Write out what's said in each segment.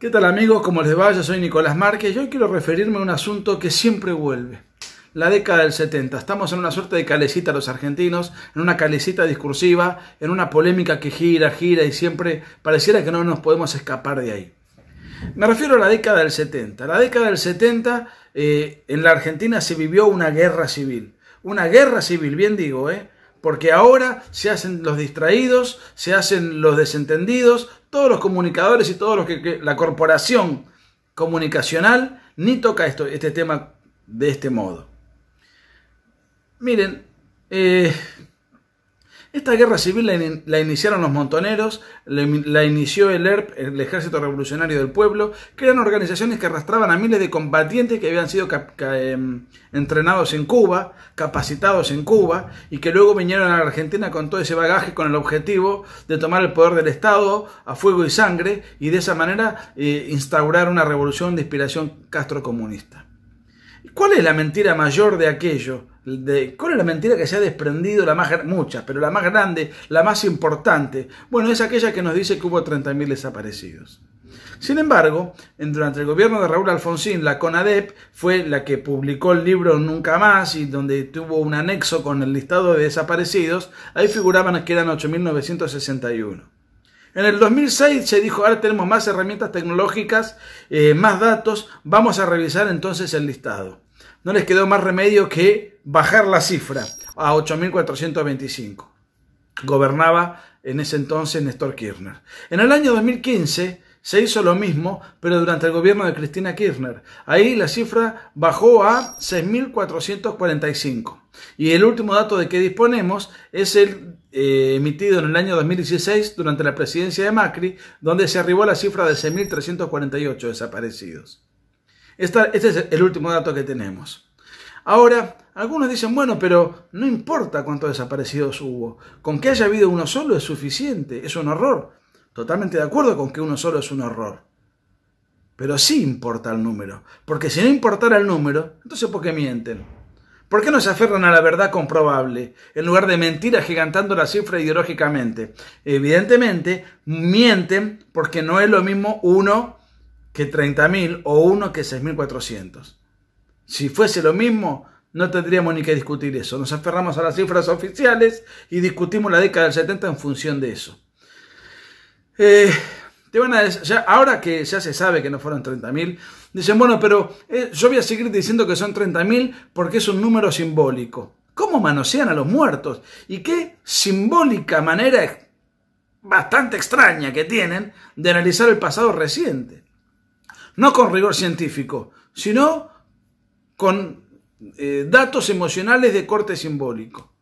¿Qué tal amigos? Como les va? Yo soy Nicolás Márquez y hoy quiero referirme a un asunto que siempre vuelve. La década del 70. Estamos en una suerte de calecita los argentinos, en una calecita discursiva, en una polémica que gira, gira y siempre pareciera que no nos podemos escapar de ahí. Me refiero a la década del 70. La década del 70 eh, en la Argentina se vivió una guerra civil. Una guerra civil, bien digo, ¿eh? Porque ahora se hacen los distraídos, se hacen los desentendidos, todos los comunicadores y todos los que, la corporación comunicacional ni toca esto, este tema de este modo. Miren, eh, esta guerra civil la, iniciaron los montoneros, la, inició el ERP, el Ejército Revolucionario del Pueblo, que eran organizaciones que arrastraban a miles de combatientes que habían sido em, entrenados en Cuba, capacitados en Cuba, y que luego vinieron a la Argentina con todo ese bagaje con el objetivo de tomar el poder del Estado a fuego y sangre, y de esa manera eh, instaurar una revolución de inspiración castrocomunista. ¿Cuál es la mentira mayor de aquello? ¿Cuál es la mentira que se ha desprendido? La más, muchas, pero la más grande, la más importante. Bueno, es aquella que nos dice que hubo 30.000 desaparecidos. Sin embargo, durante el gobierno de Raúl Alfonsín, la CONADEP fue la que publicó el libro Nunca Más y donde tuvo un anexo con el listado de desaparecidos, ahí figuraban que eran 8.961. En el 2006 se dijo, ahora tenemos más herramientas tecnológicas, eh, más datos, vamos a revisar entonces el listado. No les quedó más remedio que bajar la cifra a 8.425. Gobernaba en ese entonces Néstor Kirchner. En el año 2015 se hizo lo mismo, pero durante el gobierno de Cristina Kirchner. Ahí la cifra bajó a 6.445. Y el último dato de que disponemos es el eh, emitido en el año 2016 durante la presidencia de Macri, donde se arribó a la cifra de 6.348 desaparecidos. este es el último dato que tenemos. Ahora, algunos dicen, bueno, pero no importa cuántos desaparecidos hubo, con que haya habido uno solo es suficiente, es un horror. Totalmente de acuerdo con que uno solo es un horror. Pero sí importa el número, porque si no importara el número, entonces ¿por qué mienten? ¿Por qué no se aferran a la verdad comprobable, en lugar de mentir agigantando la cifra ideológicamente? Evidentemente, mienten porque no es lo mismo uno que 30.000 o uno que 6.400. Si fuese lo mismo, no tendríamos ni que discutir eso. Nos aferramos a las cifras oficiales y discutimos la década del 70 en función de eso. Eh, ahora que ya se sabe que no fueron 30.000, dicen, bueno, pero eh, yo voy a seguir diciendo que son 30.000 porque es un número simbólico. ¿Cómo manosean a los muertos? Y qué simbólica manera bastante extraña que tienen de analizar el pasado reciente. No con rigor científico, sino con eh, datos emocionales de corte simbólico.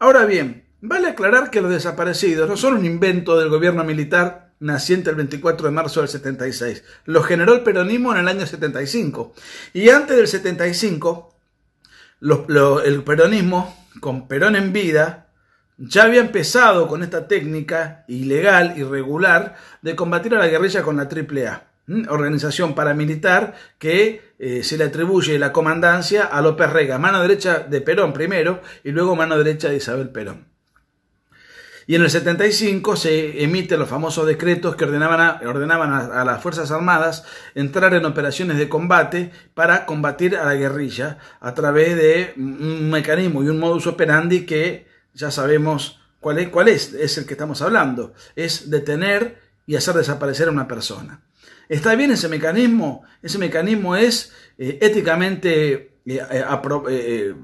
Ahora bien, vale aclarar que los desaparecidos no son un invento del gobierno militar naciente el 24 de marzo del 76. lo generó el peronismo en el año 75. Y antes del 75, el peronismo, con Perón en vida, ya había empezado con esta técnica ilegal, irregular, de combatir a la guerrilla con la AAA, organización paramilitar que eh, se le atribuye la comandancia a López Rega, mano derecha de Perón primero y luego mano derecha de Isabel Perón. Y en el 75 se emiten los famosos decretos que ordenaban, a, las Fuerzas Armadas entrar en operaciones de combate para combatir a la guerrilla a través de un mecanismo y un modus operandi que ya sabemos cuál es, cuál es, es el que estamos hablando, es detener y hacer desaparecer a una persona. ¿Está bien ese mecanismo? Ese mecanismo es eh, éticamente eh, eh,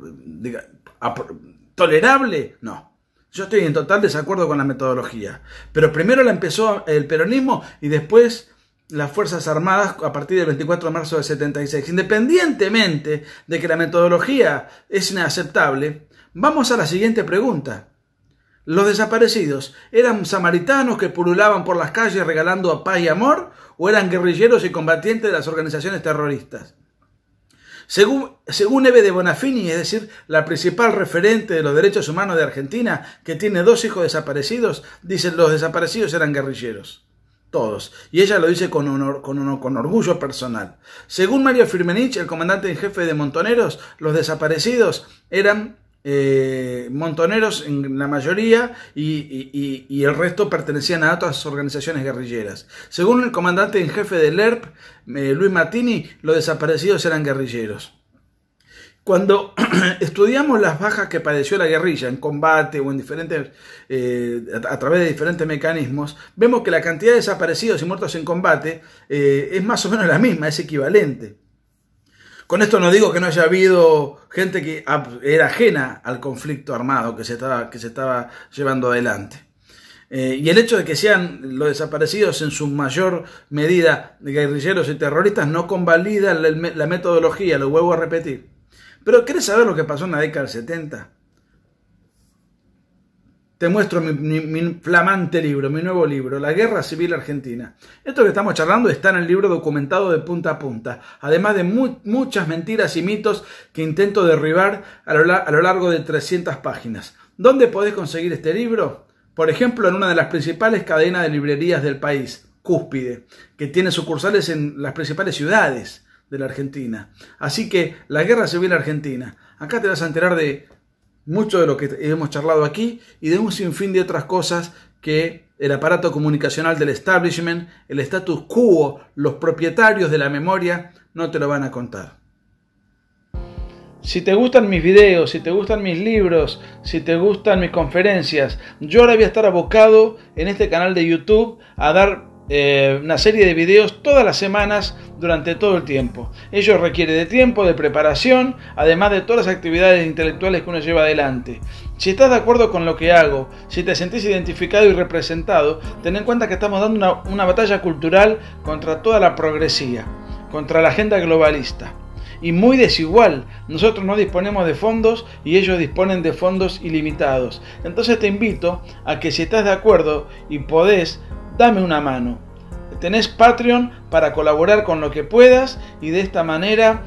tolerable. No, yo estoy en total desacuerdo con la metodología. Pero primero la empezó el peronismo y después las Fuerzas Armadas a partir del 24 de marzo de 76. Independientemente de que la metodología es inaceptable, vamos a la siguiente pregunta. ¿Los desaparecidos eran samaritanos que pululaban por las calles regalando paz y amor o eran guerrilleros y combatientes de las organizaciones terroristas? Según, según Eve de Bonafini, es decir, la principal referente de los derechos humanos de Argentina, que tiene dos hijos desaparecidos, dicen los desaparecidos eran guerrilleros todos. Y ella lo dice con, orgullo personal. Según Mario Firmenich, el comandante en jefe de Montoneros, los desaparecidos eran eh, montoneros en la mayoría y, el resto pertenecían a otras organizaciones guerrilleras. Según el comandante en jefe del ERP, eh, Luis Martini, los desaparecidos eran guerrilleros. Cuando estudiamos las bajas que padeció la guerrilla en combate o en diferentes, eh, a, través de diferentes mecanismos, vemos que la cantidad de desaparecidos y muertos en combate eh, es más o menos la misma, es equivalente. Con esto no digo que no haya habido gente que era ajena al conflicto armado que se estaba, que se estaba llevando adelante. Eh, y el hecho de que sean los desaparecidos en su mayor medida guerrilleros y terroristas no convalida la metodología, lo vuelvo a repetir. Pero ¿quieres saber lo que pasó en la década del 70? Te muestro mi, flamante libro, mi nuevo libro, La Guerra Civil Argentina. Esto que estamos charlando está en el libro documentado de punta a punta, además de muchas mentiras y mitos que intento derribar a lo, a lo largo de 300 páginas. ¿Dónde podés conseguir este libro? Por ejemplo, en una de las principales cadenas de librerías del país, Cúspide, que tiene sucursales en las principales ciudades de la Argentina. Así que la guerra civil argentina. Acá te vas a enterar de mucho de lo que hemos charlado aquí y de un sinfín de otras cosas que el aparato comunicacional del establishment, el status quo, los propietarios de la memoria, no te lo van a contar. Si te gustan mis videos, si te gustan mis libros, si te gustan mis conferencias, yo ahora voy a estar abocado en este canal de YouTube a dar eh, una serie de videos todas las semanas durante todo el tiempo. Ello requiere de tiempo, de preparación, además de todas las actividades intelectuales que uno lleva adelante. Si estás de acuerdo con lo que hago, si te sentís identificado y representado, ten en cuenta que estamos dando una, una batalla cultural contra toda la progresía, contra la agenda globalista. Y muy desigual, nosotros no disponemos de fondos y ellos disponen de fondos ilimitados. Entonces te invito a que si estás de acuerdo y podés, dame una mano. Tenés Patreon para colaborar con lo que puedas y de esta manera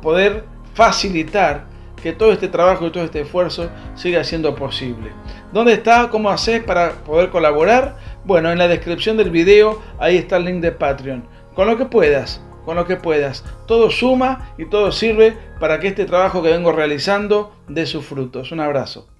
poder facilitar que todo este trabajo y todo este esfuerzo siga siendo posible. ¿Dónde está? ¿Cómo haces para poder colaborar? Bueno, en la descripción del video ahí está el link de Patreon. Con lo que puedas, con lo que puedas. Todo suma y todo sirve para que este trabajo que vengo realizando dé sus frutos. Un abrazo.